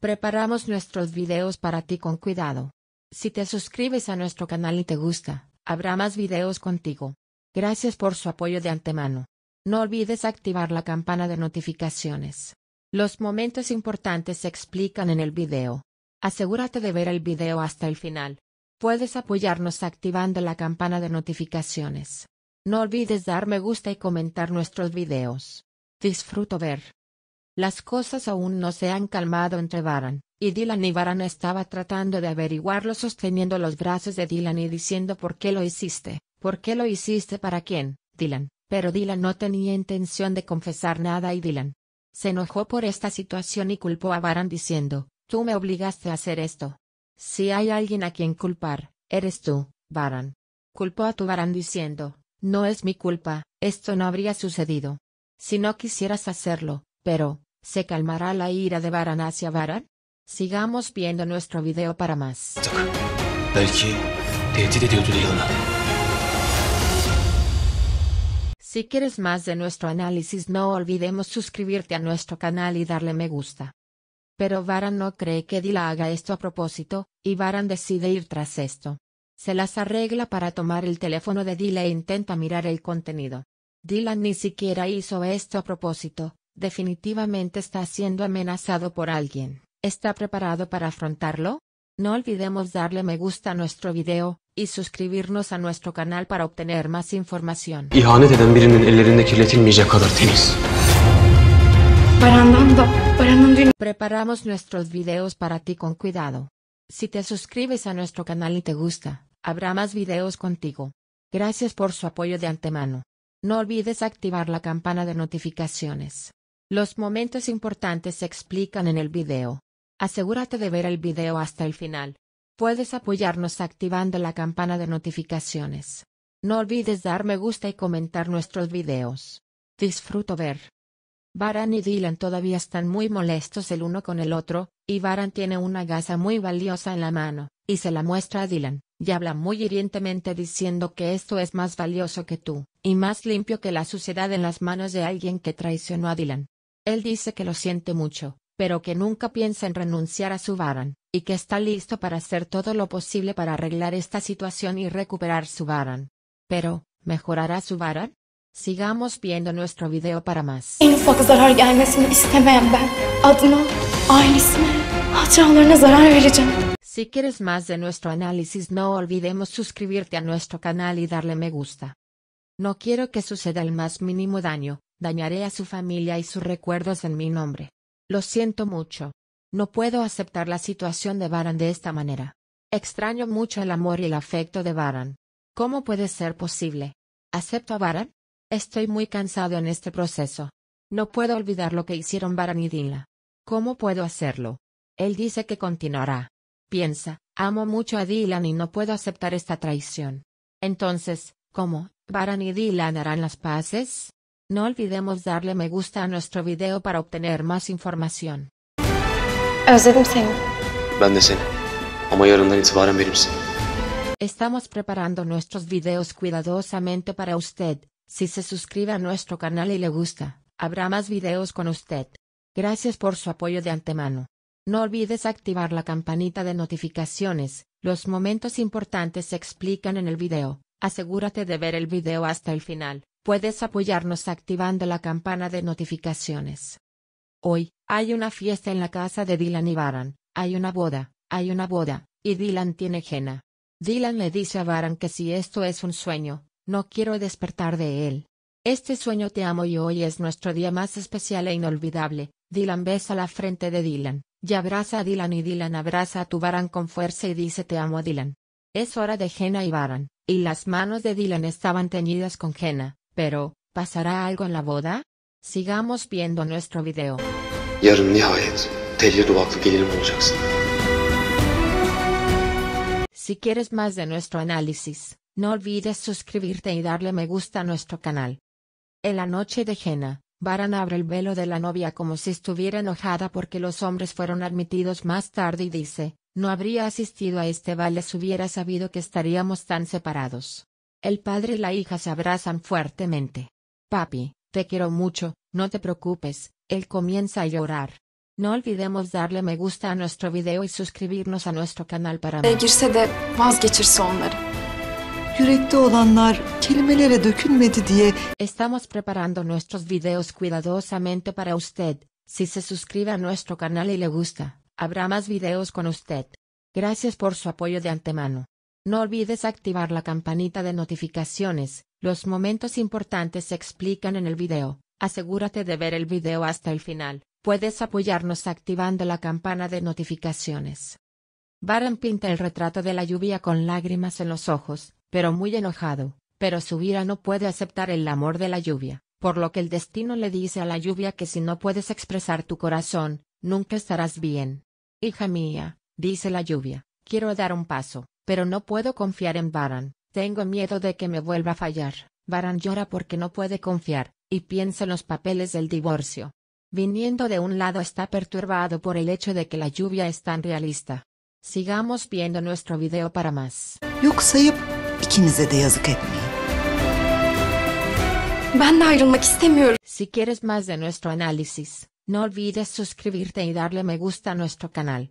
Preparamos nuestros videos para ti con cuidado. Si te suscribes a nuestro canal y te gusta, habrá más videos contigo. Gracias por su apoyo de antemano. No olvides activar la campana de notificaciones. Los momentos importantes se explican en el video. Asegúrate de ver el video hasta el final. Puedes apoyarnos activando la campana de notificaciones. No olvides dar me gusta y comentar nuestros videos. Disfruto ver. Las cosas aún no se han calmado entre Baran, y Dylan y Baran estaba tratando de averiguarlo sosteniendo los brazos de Dylan y diciendo por qué lo hiciste, por qué lo hiciste para quién, Dylan, pero Dylan no tenía intención de confesar nada y Dylan se enojó por esta situación y culpó a Baran diciendo, tú me obligaste a hacer esto. Si hay alguien a quien culpar, eres tú, Baran. Culpó a tu Baran diciendo, no es mi culpa, esto no habría sucedido. Si no quisieras hacerlo, pero, ¿se calmará la ira de Varan hacia Varan? Sigamos viendo nuestro video para más. Si quieres más de nuestro análisis no olvidemos suscribirte a nuestro canal y darle me gusta. Pero Varan no cree que Dila haga esto a propósito, y Varan decide ir tras esto. Se las arregla para tomar el teléfono de Dylan e intenta mirar el contenido. Dylan ni siquiera hizo esto a propósito, definitivamente está siendo amenazado por alguien. ¿Está preparado para afrontarlo? No olvidemos darle me gusta a nuestro video y suscribirnos a nuestro canal para obtener más información. Preparamos nuestros videos para ti con cuidado. Si te suscribes a nuestro canal y te gusta, Habrá más videos contigo. Gracias por su apoyo de antemano. No olvides activar la campana de notificaciones. Los momentos importantes se explican en el video. Asegúrate de ver el video hasta el final. Puedes apoyarnos activando la campana de notificaciones. No olvides dar me gusta y comentar nuestros videos. Disfruto ver. Baran y Dylan todavía están muy molestos el uno con el otro, y Baran tiene una gasa muy valiosa en la mano, y se la muestra a Dylan y habla muy hirientemente diciendo que esto es más valioso que tú, y más limpio que la suciedad en las manos de alguien que traicionó a Dylan. Él dice que lo siente mucho, pero que nunca piensa en renunciar a su Baran, y que está listo para hacer todo lo posible para arreglar esta situación y recuperar su Baran. Pero, ¿mejorará su Baran? Sigamos viendo nuestro video para más. Si quieres más de nuestro análisis no olvidemos suscribirte a nuestro canal y darle me gusta. No quiero que suceda el más mínimo daño, dañaré a su familia y sus recuerdos en mi nombre. Lo siento mucho. No puedo aceptar la situación de Baran de esta manera. Extraño mucho el amor y el afecto de Baran. ¿Cómo puede ser posible? ¿Acepto a Baran? Estoy muy cansado en este proceso. No puedo olvidar lo que hicieron Baran y Dila. ¿Cómo puedo hacerlo? Él dice que continuará. Piensa, amo mucho a Dylan y no puedo aceptar esta traición. Entonces, ¿cómo? ¿Baran y Dylan harán las paces? No olvidemos darle me gusta a nuestro video para obtener más información. Estamos preparando nuestros videos cuidadosamente para usted. Si se suscribe a nuestro canal y le gusta, habrá más videos con usted. Gracias por su apoyo de antemano. No olvides activar la campanita de notificaciones, los momentos importantes se explican en el video, asegúrate de ver el video hasta el final, puedes apoyarnos activando la campana de notificaciones. Hoy, hay una fiesta en la casa de Dylan y Baran, hay una boda, hay una boda, y Dylan tiene Jena. Dylan le dice a Baran que si esto es un sueño, no quiero despertar de él. Este sueño te amo y hoy es nuestro día más especial e inolvidable. Dylan besa la frente de Dylan. Y abraza a Dylan y Dylan abraza a tu Baran con fuerza y dice te amo a Dylan. Es hora de Jena y Baran, y las manos de Dylan estaban teñidas con Jena, pero, ¿pasará algo en la boda? Sigamos viendo nuestro video. Si quieres más de nuestro análisis, no olvides suscribirte y darle me gusta a nuestro canal. En la noche de Jena, Baran abre el velo de la novia como si estuviera enojada porque los hombres fueron admitidos más tarde y dice, no habría asistido a este baile si hubiera sabido que estaríamos tan separados. El padre y la hija se abrazan fuertemente. Papi, te quiero mucho, no te preocupes, él comienza a llorar. No olvidemos darle me gusta a nuestro video y suscribirnos a nuestro canal para Estamos preparando nuestros videos cuidadosamente para usted. Si se suscribe a nuestro canal y le gusta, habrá más videos con usted. Gracias por su apoyo de antemano. No olvides activar la campanita de notificaciones. Los momentos importantes se explican en el video. Asegúrate de ver el video hasta el final. Puedes apoyarnos activando la campana de notificaciones. Baran pinta el retrato de la lluvia con lágrimas en los ojos, pero muy enojado, pero su ira no puede aceptar el amor de la lluvia, por lo que el destino le dice a la lluvia que si no puedes expresar tu corazón, nunca estarás bien. Hija mía, dice la lluvia, quiero dar un paso, pero no puedo confiar en Baran, tengo miedo de que me vuelva a fallar. Baran llora porque no puede confiar, y piensa en los papeles del divorcio. Viniendo de un lado está perturbado por el hecho de que la lluvia es tan realista. Sigamos viendo nuestro video para más. Si quieres más de nuestro análisis, no olvides suscribirte y darle me gusta a nuestro canal.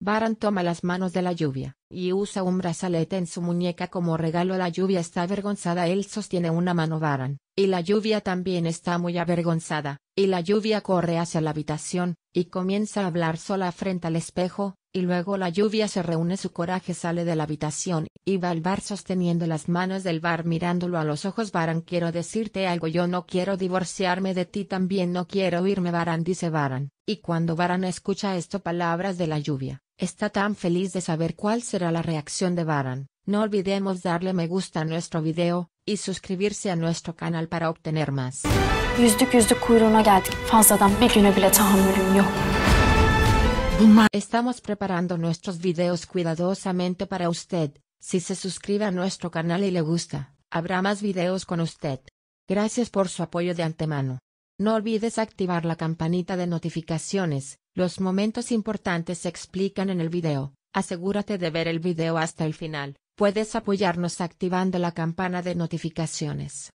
Baran toma las manos de la lluvia, y usa un brazalete en su muñeca como regalo. La lluvia está avergonzada, él sostiene una mano Baran, y la lluvia también está muy avergonzada, y la lluvia corre hacia la habitación, y comienza a hablar sola frente al espejo, y luego la lluvia se reúne su coraje sale de la habitación, y va al bar sosteniendo las manos del bar mirándolo a los ojos Baran quiero decirte algo yo no quiero divorciarme de ti también no quiero irme Baran dice Baran, y cuando Baran escucha esto palabras de la lluvia, está tan feliz de saber cuál será la reacción de Baran, no olvidemos darle me gusta a nuestro video, y suscribirse a nuestro canal para obtener más. Estamos preparando nuestros videos cuidadosamente para usted, si se suscribe a nuestro canal y le gusta, habrá más videos con usted. Gracias por su apoyo de antemano. No olvides activar la campanita de notificaciones, los momentos importantes se explican en el video, asegúrate de ver el video hasta el final, puedes apoyarnos activando la campana de notificaciones.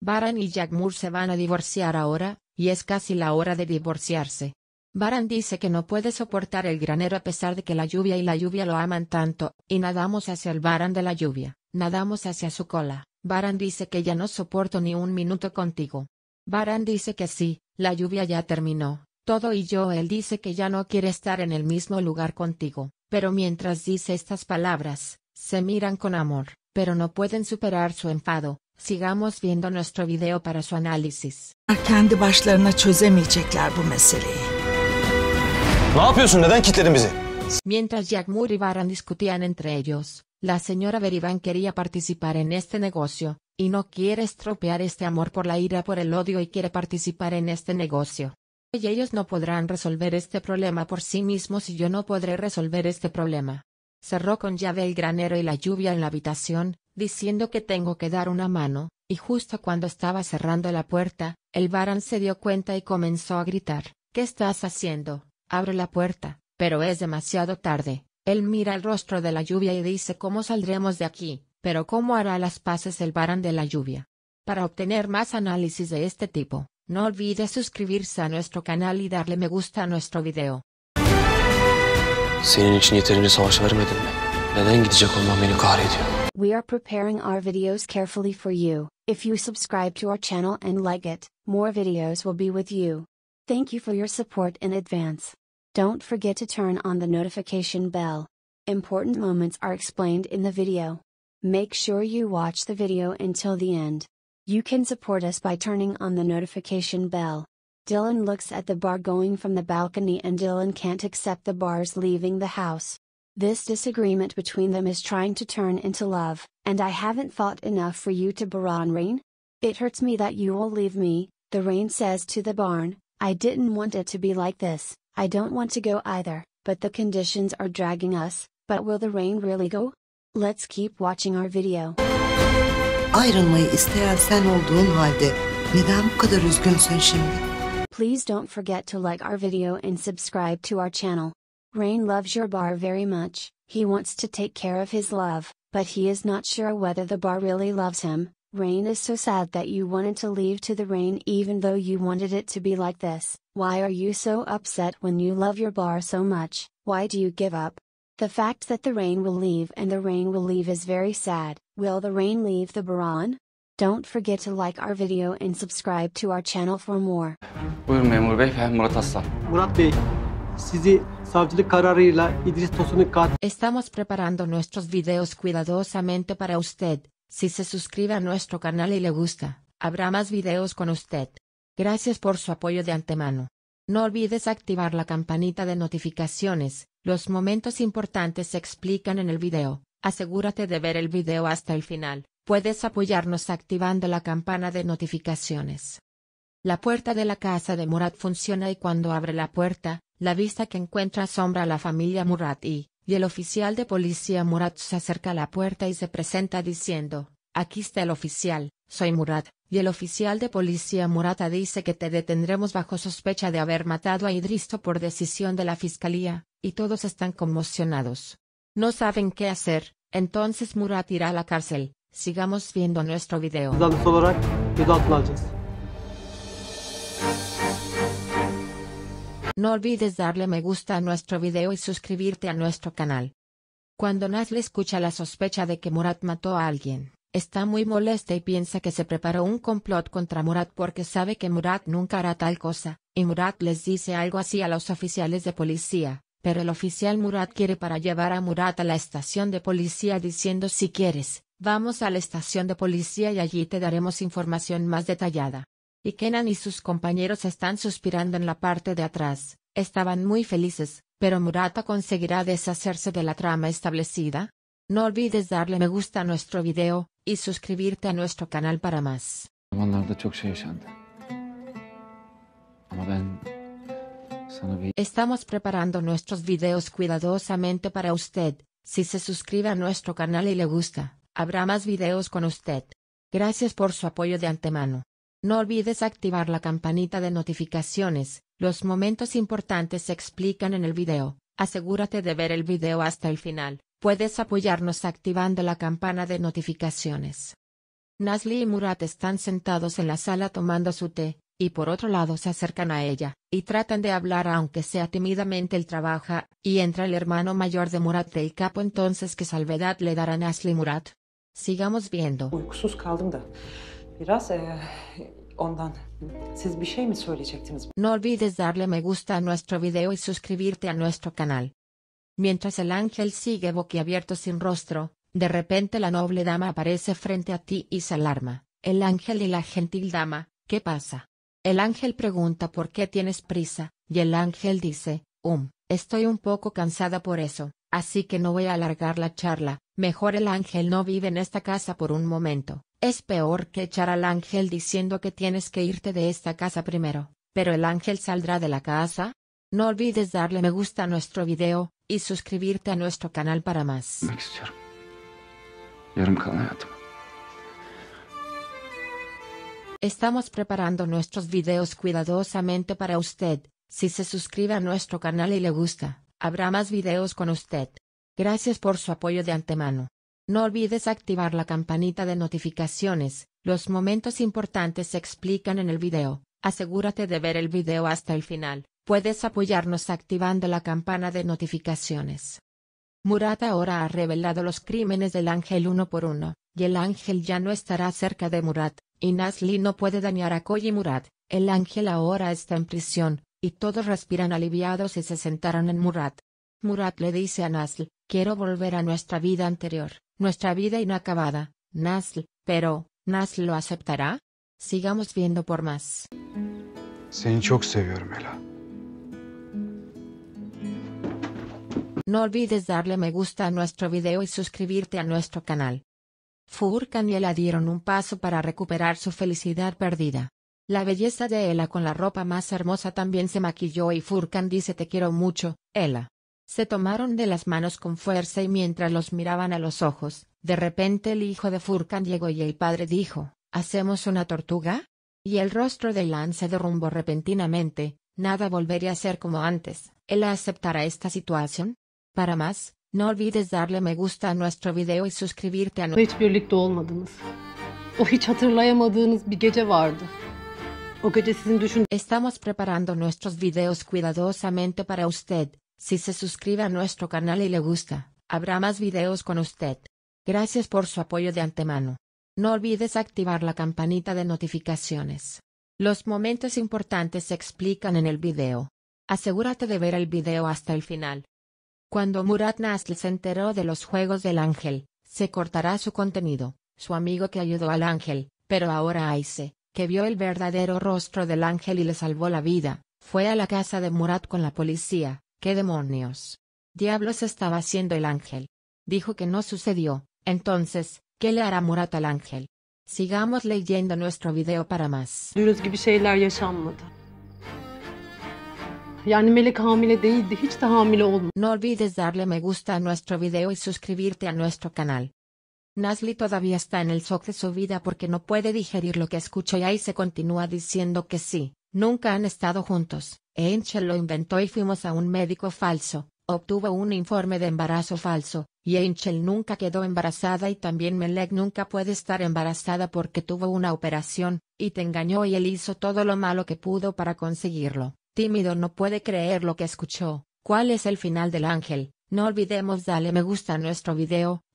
Baran y Jack Moore se van a divorciar ahora, y es casi la hora de divorciarse. Baran dice que no puede soportar el granero a pesar de que la lluvia y la lluvia lo aman tanto, y nadamos hacia el Baran de la lluvia, nadamos hacia su cola. Baran dice que ya no soporto ni un minuto contigo. Baran dice que sí, la lluvia ya terminó, todo y yo él dice que ya no quiere estar en el mismo lugar contigo, pero mientras dice estas palabras, se miran con amor, pero no pueden superar su enfado. Sigamos viendo nuestro video para su análisis. başlarına çözemeyecekler bu Mientras y Baran discutían entre ellos, la señora Berivan quería participar en este negocio, y no quiere estropear este amor por la ira por el odio y quiere participar en este negocio. Y ellos no podrán resolver este problema por sí mismos y yo no podré resolver este problema. Cerró con llave el granero y la lluvia en la habitación, diciendo que tengo que dar una mano, y justo cuando estaba cerrando la puerta, el Baran se dio cuenta y comenzó a gritar, ¿Qué estás haciendo? Abre la puerta, pero es demasiado tarde. Él mira el rostro de la lluvia y dice cómo saldremos de aquí, pero cómo hará las paces el barán de la lluvia. Para obtener más análisis de este tipo, no olvide suscribirse a nuestro canal y darle me gusta a nuestro video. videos Thank you for your support advance. Don't forget to turn on the notification bell. Important moments are explained in the video. Make sure you watch the video until the end. You can support us by turning on the notification bell. Dylan looks at the bar going from the balcony and Dylan can't accept the bar's leaving the house. This disagreement between them is trying to turn into love, and I haven't fought enough for you to Baron Rain? It hurts me that you will leave me, the rain says to the barn, I didn't want it to be like this, I don't want to go either, but the conditions are dragging us, but will the rain really go? Let's keep watching our video. Ayrılmayı isteyen sen olduğun halde neden bu kadar üzgünsün şimdi? Please don't forget to like our video and subscribe to our channel. Rain loves your bar very much, he wants to take care of his love, but he is not sure whether the bar really loves him, Rain is so sad that you wanted to leave to the rain even though you wanted it to be like this. Why are you so upset when you love your bar so much? Why do you give up? The fact that the rain will leave and the rain will leave is very sad. Will the rain leave the baron? Don't forget to like our video and subscribe to our channel for more. Buyurun memur bey, ben Murat Aslan. Murat Bey, sizi savcılık kararıyla İdris Tosun'un kat. Estamos preparando nuestros videos cuidadosamente para usted. Si se suscribe a nuestro canal y le gusta, habrá más videos con usted. Gracias por su apoyo de antemano. No olvides activar la campanita de notificaciones, los momentos importantes se explican en el video. Asegúrate de ver el video hasta el final. Puedes apoyarnos activando la campana de notificaciones. La puerta de la casa de Murat funciona y cuando abre la puerta, la vista que encuentra asombra a la familia Murat y, y el oficial de policía Murat se acerca a la puerta y se presenta diciendo, aquí está el oficial, soy Murat, y el oficial de policía Murata dice que te detendremos bajo sospecha de haber matado a Idristo por decisión de la fiscalía, y todos están conmocionados. No saben qué hacer, entonces Murat irá a la cárcel. Sigamos viendo nuestro video. No olvides darle me gusta a nuestro video y suscribirte a nuestro canal. Cuando le escucha la sospecha de que Murat mató a alguien, está muy molesta y piensa que se preparó un complot contra Murat porque sabe que Murat nunca hará tal cosa, y Murat les dice algo así a los oficiales de policía, pero el oficial Murat quiere para llevar a Murat a la estación de policía diciendo si quieres, vamos a la estación de policía y allí te daremos información más detallada. Y Kenan y sus compañeros están suspirando en la parte de atrás, estaban muy felices, pero Murata conseguirá deshacerse de la trama establecida. No olvides darle me gusta a nuestro video, y suscribirte a nuestro canal para más. Estamos preparando nuestros videos cuidadosamente para usted. Si se suscribe a nuestro canal y le gusta, habrá más videos con usted. Gracias por su apoyo de antemano. No olvides activar la campanita de notificaciones, los momentos importantes se explican en el video, asegúrate de ver el video hasta el final, puedes apoyarnos activando la campana de notificaciones. Nasli y Murat están sentados en la sala tomando su té, y por otro lado se acercan a ella, y tratan de hablar aunque sea tímidamente el trabaja, y entra el hermano mayor de Murat del capo entonces qué salvedad le dará Nasli Murat. Sigamos viendo. E, no olvides darle me gusta a nuestro video y suscribirte a nuestro canal. Mientras el ángel sigue boquiabierto sin rostro, de repente la noble dama aparece frente a ti y se alarma. El ángel y la gentil dama, ¿qué pasa? El ángel pregunta por qué tienes prisa, y el ángel dice, um, estoy un poco cansada por eso. Así que no voy a alargar la charla, mejor el ángel no vive en esta casa por un momento. Es peor que echar al ángel diciendo que tienes que irte de esta casa primero, pero el ángel saldrá de la casa. No olvides darle me gusta a nuestro video y suscribirte a nuestro canal para más. Estamos preparando nuestros videos cuidadosamente para usted, si se suscribe a nuestro canal y le gusta. Habrá más videos con usted. Gracias por su apoyo de antemano. No olvides activar la campanita de notificaciones, los momentos importantes se explican en el video. Asegúrate de ver el video hasta el final. Puedes apoyarnos activando la campana de notificaciones. Murat ahora ha revelado los crímenes del ángel uno por uno, y el ángel ya no estará cerca de Murat, y Nasli no puede dañar a Koji Murat, el ángel ahora está en prisión, y todos respiran aliviados y se sentaron en Murat. Murat le dice a Nasl, quiero volver a nuestra vida anterior, nuestra vida inacabada, Nasl, pero, ¿Nasl lo aceptará? Sigamos viendo por más. Seni çok No olvides darle me gusta a nuestro video y suscribirte a nuestro canal. Furkan y Ela dieron un paso para recuperar su felicidad perdida. La belleza de Ella con la ropa más hermosa también se maquilló y Furkan dice te quiero mucho, Ella. Se tomaron de las manos con fuerza y mientras los miraban a los ojos, de repente el hijo de Furkan llegó y el padre dijo, ¿hacemos una tortuga? Y el rostro de Elan se derrumbó repentinamente, nada volvería a ser como antes. ¿Ella aceptará esta situación? Para más, no olvides darle me gusta a nuestro video y suscribirte a nuestro... Estamos preparando nuestros videos cuidadosamente para usted. Si se suscribe a nuestro canal y le gusta, habrá más videos con usted. Gracias por su apoyo de antemano. No olvides activar la campanita de notificaciones. Los momentos importantes se explican en el video. Asegúrate de ver el video hasta el final. Cuando Murat Nasl se enteró de los Juegos del Ángel, se cortará su contenido, su amigo que ayudó al ángel, pero ahora Aise, que vio el verdadero rostro del ángel y le salvó la vida, fue a la casa de Murat con la policía. ¡Qué demonios! Diablos estaba haciendo el ángel. Dijo que no sucedió, entonces, ¿qué le hará Murat al ángel? Sigamos leyendo nuestro video para más. No olvides darle me gusta a nuestro video y suscribirte a nuestro canal. Nasli todavía está en el shock de su vida porque no puede digerir lo que escuchó y ahí se continúa diciendo que sí, nunca han estado juntos. Angel lo inventó y fuimos a un médico falso, obtuvo un informe de embarazo falso, y Enchel nunca quedó embarazada y también Melek nunca puede estar embarazada porque tuvo una operación, y te engañó y él hizo todo lo malo que pudo para conseguirlo. Tímido no puede creer lo que escuchó. ¿Cuál es el final del ángel? No olvidemos dale me gusta a nuestro video,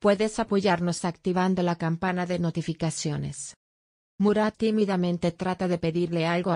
Puedes apoyarnos activando la campana de notificaciones. Murat tímidamente trata de pedirle algo a